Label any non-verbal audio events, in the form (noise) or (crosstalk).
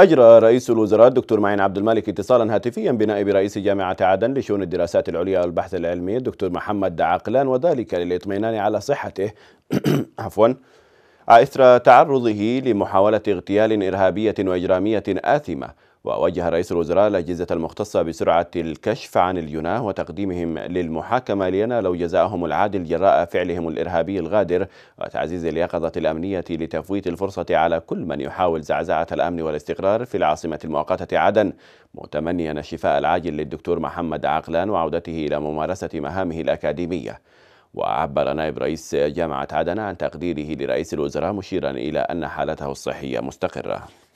أجرى رئيس الوزراء الدكتور معين عبد الملك اتصالا هاتفيا بنائب رئيس جامعة عدن لشؤون الدراسات العليا والبحث العلمي الدكتور محمد عقلان وذلك للإطمئنان على صحته (clears throat) عفوا إثر تعرضه لمحاولة اغتيال إرهابية وإجرامية آثمة ووجه رئيس الوزراء الأجهزة المختصة بسرعة الكشف عن اليوناه وتقديمهم للمحاكمة لينالوا جزاءهم العادل جراء فعلهم الإرهابي الغادر وتعزيز اليقظة الأمنية لتفويت الفرصة على كل من يحاول زعزعة الأمن والاستقرار في العاصمة المؤقتة عدن متمنيا الشفاء العاجل للدكتور محمد عقلان وعودته إلى ممارسة مهامه الأكاديمية وعبر نائب رئيس جامعة عدن عن تقديره لرئيس الوزراء مشيرا إلى أن حالته الصحية مستقرة